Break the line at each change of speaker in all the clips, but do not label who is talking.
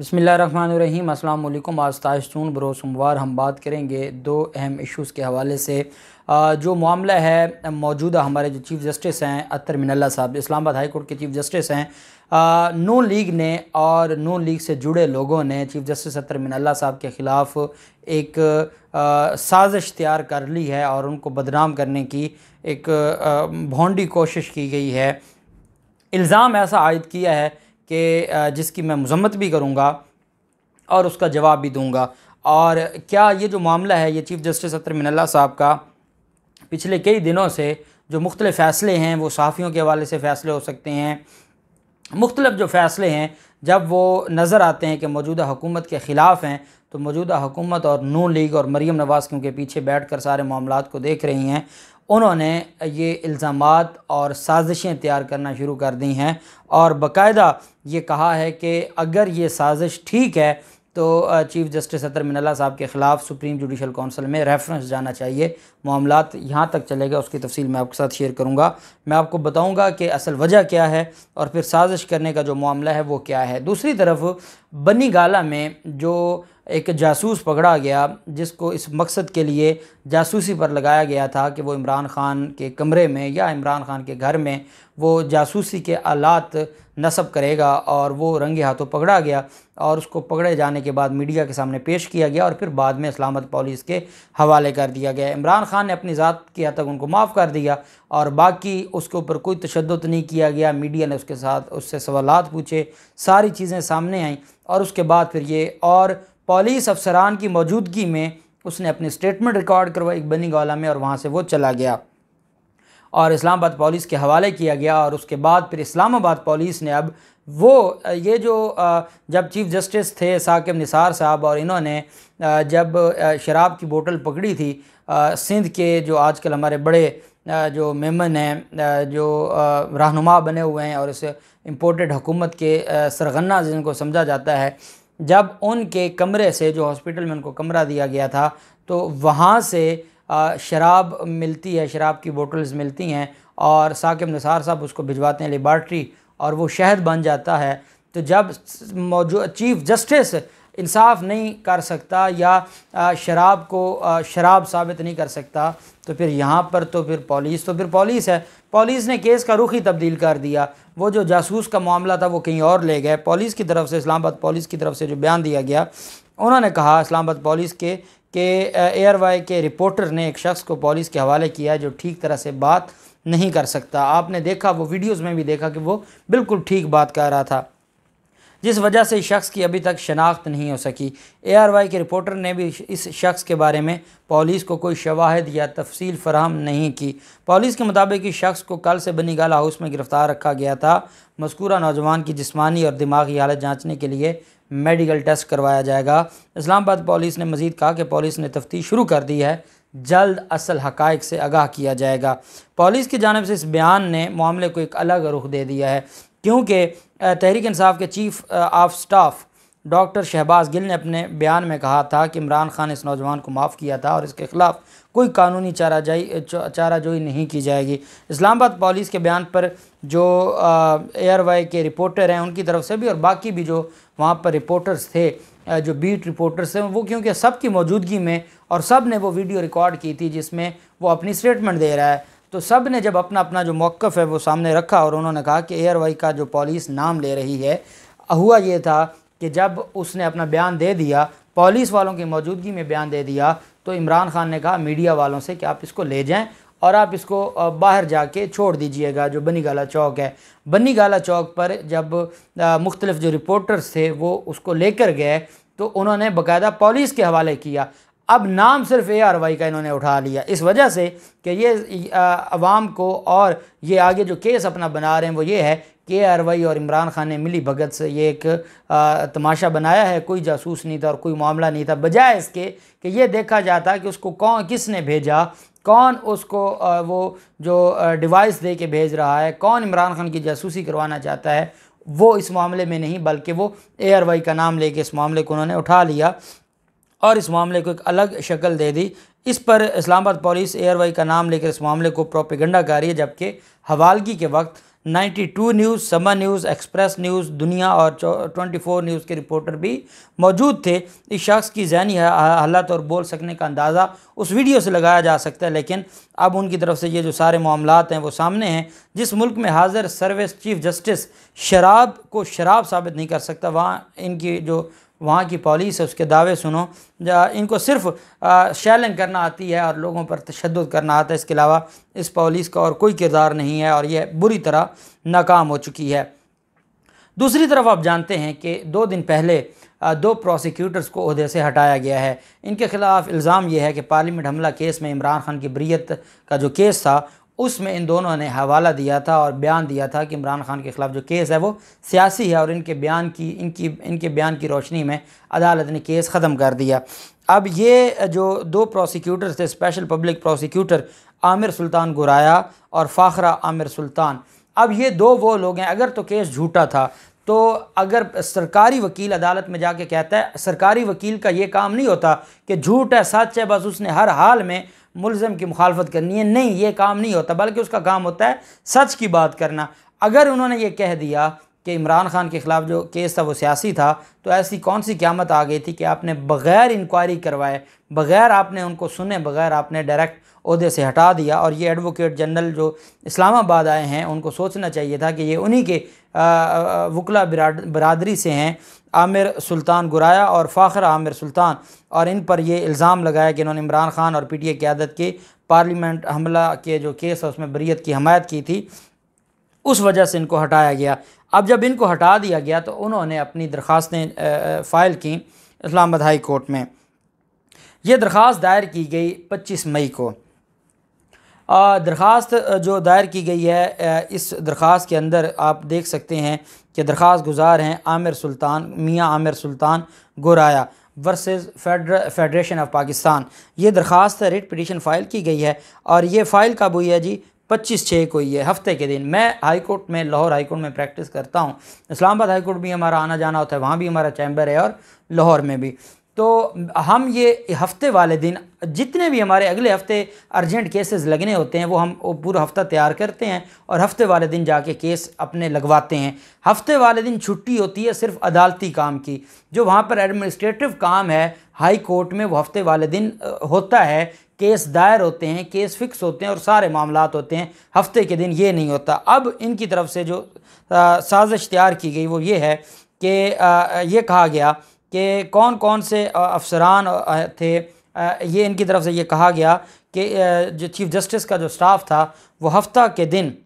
बसमीम् अल्लाम आस्तास्तून बरो सोमवार हम बात करेंगे दो अहम इश्यूज़ के हवाले से जो मामला है मौजूदा हमारे जो चीफ़ जस्टिस हैं अतर मिनल्ला साहब इस्लामाबाद हाई कोर्ट के चीफ़ जस्टिस हैं नो लीग ने और नो लीग से जुड़े लोगों ने चीफ़ जस्टिस अतर मिनल्ला साहब के ख़िलाफ़ एक साजिश तैयार कर ली है और उनको बदनाम करने की एक भोंडी कोशिश की गई है इल्ज़ाम ऐसा आयद किया है कि जिसकी मैं मजम्मत भी करूँगा और उसका जवाब भी दूँगा और क्या ये जो मामला है ये चीफ़ जस्टिस अतर मिनल्ला साहब का पिछले कई दिनों से जो मुख्तलि फ़ैसले हैं वो सहाफ़ियों के हवाले से फ़ैसले हो सकते हैं मुख्तलफ जो फ़ैसले हैं जब वो नज़र आते हैं कि मौजूदा हुकूमत के ख़िलाफ़ हैं तो मौजूदा हुकूमत और नू लीग और मरीम नवाज़ क्योंकि पीछे बैठ कर सारे मामला को देख रही हैं उन्होंने ये इल्ज़ाम और साजिशें तैयार करना शुरू कर दी हैं और बाकायदा ये कहा है कि अगर ये साजिश ठीक है तो चीफ़ जस्टिस अतर मिनला साहब के ख़िलाफ़ सुप्रीम जुडिशल कौंसिल में रेफरेंस जाना चाहिए मामला यहाँ तक चलेगा उसकी तफसील मैं आपके साथ शेयर करूँगा मैं आपको बताऊँगा कि असल वजह क्या है और फिर साजिश करने का जो मामला है वो क्या है दूसरी तरफ बनी गाला में जो एक जासूस पकड़ा गया जिसको इस मकसद के लिए जासूसी पर लगाया गया था कि वो इमरान ख़ान के कमरे में या इमरान ख़ान के घर में वो जासूसी के आलात नसब करेगा और वो रंगे हाथों पकड़ा गया और उसको पकड़े जाने के बाद मीडिया के सामने पेश किया गया और फिर बाद में इस्लामत पॉलिस के हवाले कर दिया गया इमरान खान खान ने अपनी ज़ात की हद तक उनको माफ़ कर दिया और बाकी उसके ऊपर कोई तशद नहीं किया गया मीडिया ने उसके साथ उससे सवाल पूछे सारी चीज़ें सामने आईं और उसके बाद फिर ये और पुलिस अफसरान की मौजूदगी में उसने अपनी स्टेटमेंट रिकॉर्ड करवाई गौला में और वहाँ से वो चला गया और इस्लामाबाद पुलिस के हवाले किया गया और उसके बाद फिर इस्लामाबाद पुलिस ने अब वो ये जो जब चीफ़ जस्टिस थे साकिब निसार साहब और इन्होंने जब शराब की बोतल पकड़ी थी सिंध के जो आजकल हमारे बड़े जो मेमन हैं जो रहनुमा बने हुए हैं और इस इम्पोर्टेड हुकूमत के सरगना जिनको समझा जाता है जब उनके कमरे से जो हॉस्पिटल में उनको कमरा दिया गया था तो वहाँ से शराब मिलती है शराब की बोटल्स मिलती हैं और साकिब निसार साहब उसको भिजवाते हैं लेबार्ट्री और वो शहद बन जाता है तो जब मौजूद चीफ जस्टिस इंसाफ नहीं कर सकता या शराब को शराब साबित नहीं कर सकता तो फिर यहाँ पर तो फिर पुलिस तो फिर पॉलिस है पुलिस ने केस का रुख ही तब्दील कर दिया वो जो जासूस का मामला था वो कहीं और ले गए पुलिस की तरफ से इस्लामाबाद पुलिस की तरफ से जो बयान दिया गया उन्होंने कहा इस्लामाबाद पुलिस के के वाई के रिपोर्टर ने एक शख्स को पुलिस के हवाले किया जो ठीक तरह से बात नहीं कर सकता आपने देखा वो वीडियोस में भी देखा कि वो बिल्कुल ठीक बात कर रहा था जिस वजह से शख्स की अभी तक शनाख्त नहीं हो सकी एआरवाई के रिपोर्टर ने भी इस शख्स के बारे में पुलिस को कोई शवाहद या तफसील फराहम नहीं की पुलिस के मुताबिक इस शख्स को कल से बनी गाला हाउस में गिरफ़्तार रखा गया था मस्कूरा नौजवान की जिस्मानी और दिमागी हालत जाँचने के लिए मेडिकल टेस्ट करवाया जाएगा इस्लामाबाद पुलिस ने मजीद कहा कि पुलिस ने तफ्तीश शुरू कर दी है जल्द असल हकायक से आगाह किया जाएगा पुलिस की जानब से इस बयान ने मामले को एक अलग रुख दे दिया है क्योंकि तहरीक इंसाफ के chief of staff doctor Shahbaz Gill ने अपने बयान में कहा था कि इमरान खान इस नौजवान को माफ़ किया था और इसके ख़िलाफ़ कोई कानूनी चाराजाई चाराजोई नहीं की जाएगी इस्लामाबाद पुलिस के बयान पर जो वाई के रिपोर्टर हैं उनकी तरफ से भी और बाकी भी जो वहाँ पर रिपोर्टर्स थे जो बीट रिपोर्टर्स थे वो क्योंकि सब की मौजूदगी में और सब ने वो वीडियो रिकॉर्ड की थी जिसमें वो अपनी स्टेटमेंट दे रहा है तो सब ने जब अपना अपना जो मौक़ है वो सामने रखा और उन्होंने कहा कि वाई का जो पॉलिस नाम ले रही है हुआ ये था कि जब उसने अपना बयान दे दिया पॉलिस वालों की मौजूदगी में बयान दे दिया तो इमरान खान ने कहा मीडिया वालों से कि आप इसको ले जाएँ और आप इसको बाहर जाके छोड़ दीजिएगा जो बनी गाला चौक है बनी गाला चौक पर जब मुख्तलिफ जो रिपोर्टर्स थे वो उसको लेकर गए तो उन्होंने बकायदा पॉलिस के हवाले किया अब नाम सिर्फ ए आर वाई का इन्होंने उठा लिया इस वजह से कि ये आवाम को और ये आगे जो केस अपना बना रहे हैं वो ये है के आर वाई और इमरान खान ने मिली भगत से ये एक आ, तमाशा बनाया है कोई जासूस नहीं था और कोई मामला नहीं था बजाय इसके कि ये देखा जाता कि उसको कौन किसने भेजा कौन उसको आ, वो जो डिवाइस दे के भेज रहा है कौन इमरान खान की जासूसी करवाना चाहता है वो इस मामले में नहीं बल्कि वो ए आर वाई का नाम लेके इस मामले को उन्होंने उठा लिया और इस मामले को एक अलग शक्ल दे दी इस पर इस्लामाबाद पुलिस वाई का नाम लेकर इस मामले को प्रोपेगेंडा कर रही है जबकि हवालगी के वक्त 92 न्यूज़ समा न्यूज़ एक्सप्रेस न्यूज़ दुनिया और 24 न्यूज़ के रिपोर्टर भी मौजूद थे इस शख्स की जहनी हालत और बोल सकने का अंदाज़ा उस वीडियो से लगाया जा सकता है लेकिन अब उनकी तरफ से ये जो सारे मामला हैं वो सामने हैं जिस मुल्क में हाजिर सर्विस चीफ जस्टिस शराब को शराब साबित नहीं कर सकता वहाँ इनकी जो वहाँ की पॉलिस उसके दावे सुनो इनको सिर्फ शैलिंग करना आती है और लोगों पर तशद करना आता है इसके अलावा इस पॉलिस का और कोई किरदार नहीं है और यह बुरी तरह नाकाम हो चुकी है दूसरी तरफ आप जानते हैं कि दो दिन पहले दो प्रोसिक्यूटर्स को अहदे से हटाया गया है इनके खिलाफ इल्ज़ाम यह है कि पार्लियामेंट हमला केस में इमरान खान की बरीत का जो केस था उसमें इन दोनों ने हवाला दिया था और बयान दिया था कि इमरान खान के ख़िलाफ़ जो केस है वो सियासी है और इनके बयान की इनकी इनके बयान की रोशनी में अदालत ने केस ख़त्म कर दिया अब ये जो दो प्रोसिक्यूटर थे special public prosecutor Aamir Sultan Guraya और फ़ाखरा आमिर सुल्तान अब ये दो वो लोग हैं अगर तो केस झूठा था तो अगर सरकारी वकील अदालत में जाके कहता है सरकारी वकील का ये काम नहीं होता कि झूठ है सच है बस उसने हर हाल में मुलज़म की मुखालफत करनी है नहीं ये काम नहीं होता बल्कि उसका काम होता है सच की बात करना अगर उन्होंने ये कह दिया कि इमरान खान के ख़िलाफ़ जो केस था वो सियासी था तो ऐसी कौन सी क्यामत आ गई थी कि आपने बग़ैर इंक्वायरी करवाए बग़ैर आपने उनको सुने बग़ैर आपने डायरेक्ट अहदे से हटा दिया और ये एडवोकेट जनरल जो इस्लामाबाद आए हैं उनको सोचना चाहिए था कि ये उन्हीं के वकला बरदरी से हैं आमिर सुल्तान गुराया और फ़ाखर आमिर सुल्तान और इन पर ये इल्ज़ाम लगाया कि इन्होंने इमरान खान और पी टी ए क्यादत के पार्लियामेंट हमला के जो केस है उसमें बरीत की हमायत की थी उस वजह से इनको हटाया गया अब जब इनको हटा दिया गया तो उन्होंने अपनी दरख्वास्तें फ़ाइल की इस्लामाबाद हाई कोर्ट में ये दरख्वास्त दायर की गई 25 मई को दरख्वास्त जो दायर की गई है इस दरख्वास के अंदर आप देख सकते हैं कि दरख्वास्त गुजार हैं आमिर सुल्तान मियाँ आमिर सुल्तान गोराया वर्सेस फेडर फेडरेशन ऑफ पाकिस्तान ये दरख्वास्त रेट पटिशन फ़ाइल की गई है और ये फ़ाइल कब हुई है जी पच्चीस छः को ही है हफ्ते के दिन मैं हाई कोर्ट में लाहौर हाई कोर्ट में प्रैक्टिस करता हूँ इस्लामाबाद हाई कोर्ट भी हमारा आना जाना होता है वहाँ भी हमारा चैम्बर है और लाहौर में भी तो हम ये हफ्ते वाले दिन जितने भी हमारे अगले हफ्ते अर्जेंट केसेस लगने होते हैं वो हम पूरा हफ्ता तैयार करते हैं और हफ्ते वाले दिन जाके केस अपने लगवाते हैं हफ्ते वाले दिन छुट्टी होती है सिर्फ अदालती काम की जो वहाँ पर एडमिनिस्ट्रेटिव काम है हाई कोर्ट में वो हफ्ते वाले दिन होता है केस दायर होते हैं केस फिक्स होते हैं और सारे मामला होते हैं हफ्ते के दिन ये नहीं होता अब इनकी तरफ से जो साजिश तैयार की गई वो ये है कि ये कहा गया कि कौन कौन से अफसरान थे ये इनकी तरफ से ये कहा गया कि जो चीफ़ जस्टिस का जो स्टाफ था वो हफ्ता के दिन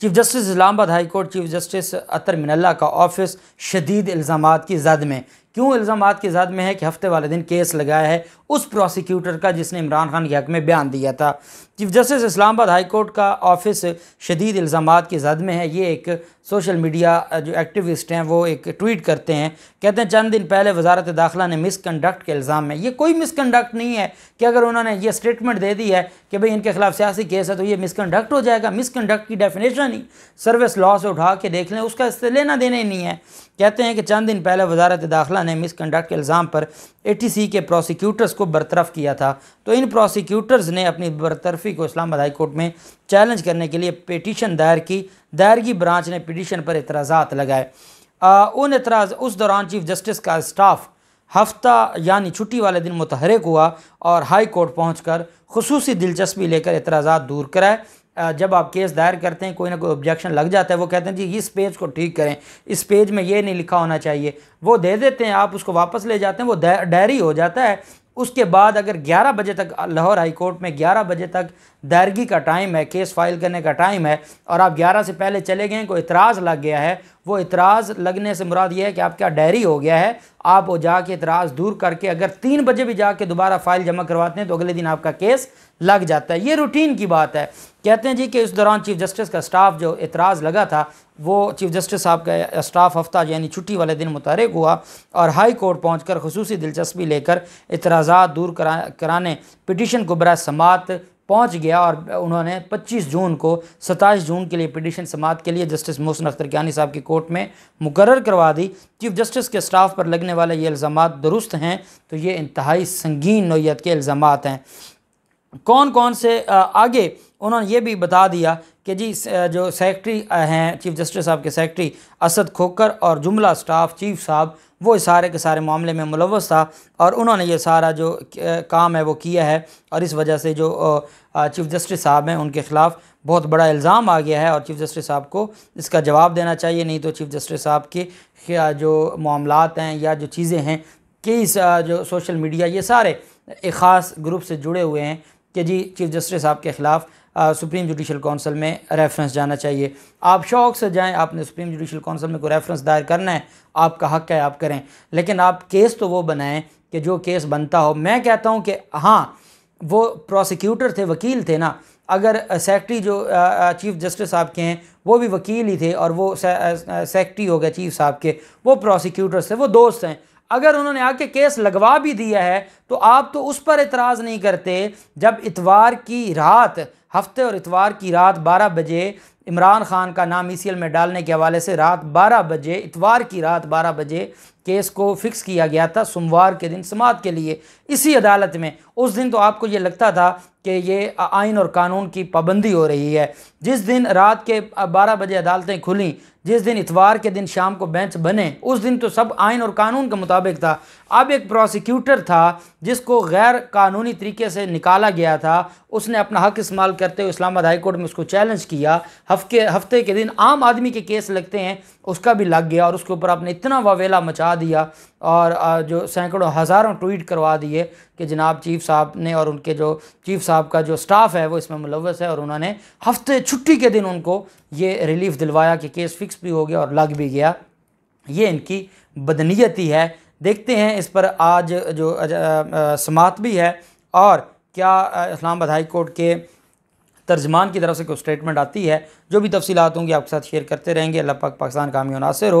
chief justice Islamabad high court chief justice Athar Minallah का ऑफिस शदीद इल्ज़ाम की जद में क्यों इल्ज़ाम की जद में है कि हफ्ते वाले दिन केस लगाया है उस प्रोसिक्यूटर का जिसने इमरान खान के हक में बयान दिया था chief justice Islamabad high court का ऑफिस शदीद इल्ज़ाम की जद में है ये एक सोशल मीडिया जो एक्टिविस्ट हैं वो एक ट्वीट करते हैं कहते हैं चंद दिन पहले वजारत दाखिला ने मिसकंडक्ट के इल्ज़ाम में ये कोई मिसकंडक्ट नहीं है कि अगर उन्होंने ये स्टेटमेंट दे दी है कि भाई इनके खिलाफ सियासी केस है तो ये मिसकंडक्ट हो जाएगा मिसकंडक्ट की डेफिनेशन ही सर्विस लॉ से उठा के देख लें उसका इससे लेना देना ही नहीं है कहते हैं कि चंद दिन पहले वजारत दाखिला ने मिसकंडक्ट के इल्ज़ाम पर ए के प्रोसिक्यूटर्स को बरतरफ किया था तो इन प्रोसिक्यूटर्स ने अपनी बरतरफी को इस्लामाबाद हाई कोर्ट में चैलेंज करने के लिए पिटीशन दायर की दायरगी ब्रांच ने पिटीशन पर इतराज़ा लगाए उन एतराज़ उस दौरान चीफ जस्टिस का स्टाफ हफ्ता यानी छुट्टी वाले दिन मुतहरक हुआ और हाई कोर्ट पहुँच कर खसूसी दिलचस्पी लेकर इतराज़ा दूर कराए जब आप केस दायर करते हैं कोई ना कोई ऑब्जेक्शन लग जाता है वो कहते हैं जी इस पेज को ठीक करें इस पेज में ये नहीं लिखा होना चाहिए वो दे देते हैं आप उसको वापस ले जाते हैं वो डायरी हो जाता है उसके बाद अगर 11 बजे तक लाहौर हाई कोर्ट में 11 बजे तक दायरगी का टाइम है केस फाइल करने का टाइम है और आप 11 से पहले चले गए कोई इतराज़ लग गया है वो इतराज़ लगने से मुराद ये है कि आपका डायरी हो गया है आप वो जाके इतराज़ दूर करके अगर तीन बजे भी जाके दोबारा फाइल जमा करवाते हैं तो अगले दिन आपका केस लग जाता है ये रूटीन की बात है कहते हैं जी कि उस दौरान चीफ जस्टिस का स्टाफ जो इतराज़ लगा था वो चीफ जस्टिस साहब का स्टाफ हफ्ता यानी छुट्टी वाले दिन मुतारक हुआ और हाई कोर्ट पहुँच कर खसूस दिलचस्पी लेकर इतराज़ा दूर करा कराने पिटिशन को बरा समात पहुंच गया और उन्होंने 25 जून को 27 जून के लिए पिटिशन समाप्त के लिए जस्टिस मोहसिन अख्तर कियानी साहब की कोर्ट में मुकर करवा दी चीफ जस्टिस के स्टाफ पर लगने वाले ये इल्ज़ाम दुरुस्त हैं तो ये इंतहाई संगीन नोयत के इल्ज़ाम हैं कौन कौन से आगे उन्होंने ये भी बता दिया कि जी जो सेक्रेटरी हैं चीफ जस्टिस साहब के सेक्रेटरी असद खोकर और जुमला स्टाफ चीफ साहब वो इस सारे के सारे मामले में मुलवस था और उन्होंने ये सारा जो काम है वो किया है और इस वजह से जो चीफ जस्टिस साहब हैं उनके ख़िलाफ़ बहुत बड़ा इल्ज़ाम आ गया है और चीफ जस्टिस साहब को इसका जवाब देना चाहिए नहीं तो चीफ जस्टिस साहब के जो मामला हैं या जो चीज़ें हैं कई जो सोशल मीडिया ये सारे एक ख़ास ग्रुप से जुड़े हुए हैं कि जी चीफ जस्टिस साहब के ख़िलाफ़ सुप्रीम जुडिशल काउंसिल में रेफरेंस जाना चाहिए आप शौक से जाएं आपने सुप्रीम जुडिशल काउंसिल में कोई रेफरेंस दायर करना है आपका हक है आप करें लेकिन आप केस तो वो बनाएं कि जो केस बनता हो मैं कहता हूँ कि हाँ वो प्रोसिक्यूटर थे वकील थे ना अगर सेक्रेटरी जो चीफ जस्टिस साहब के हैं वो भी वकील ही थे और वो सेक्रेटरी हो गए चीफ साहब के वो प्रोसिक्यूटर्स थे वो दोस्त हैं अगर उन्होंने आके केस लगवा भी दिया है तो आप तो उस पर एतराज़ नहीं करते जब इतवार की रात हफ्ते और इतवार की रात 12 बजे इमरान खान का नाम ई e में डालने के हवाले से रात 12 बजे इतवार की रात 12 बजे केस को फिक्स किया गया था सोमवार के दिन समात के लिए इसी अदालत में उस दिन तो आपको ये लगता था कि ये आइन और कानून की पाबंदी हो रही है जिस दिन रात के 12 बजे अदालतें खुली जिस दिन इतवार के दिन शाम को बेंच बने उस दिन तो सब आइन और कानून के मुताबिक था अब एक प्रोसिक्यूटर था जिसको गैर कानूनी तरीके से निकाला गया था उसने अपना हक इस्तेमाल करते हुए इस्लामाबाद हाईकोर्ट में उसको चैलेंज किया हफ्ते हफ्ते के दिन आम आदमी के केस लगते हैं उसका भी लग गया और उसके ऊपर आपने इतना वावेला मचा हटा दिया और जो सैकड़ों हज़ारों ट्वीट करवा दिए कि जनाब चीफ साहब ने और उनके जो चीफ साहब का जो स्टाफ है वो इसमें मुलवस है और उन्होंने हफ्ते छुट्टी के दिन उनको ये रिलीफ दिलवाया कि केस फिक्स भी हो गया और लग भी गया ये इनकी बदनीयती है देखते हैं इस पर आज जो समात भी है और क्या इस्लामाबाद हाई कोर्ट के तर्जमान की तरफ से कोई स्टेटमेंट आती है जो भी तफसीत होंगी आपके साथ शेयर करते रहेंगे अल्लाह पाक पाकिस्तान कामी हो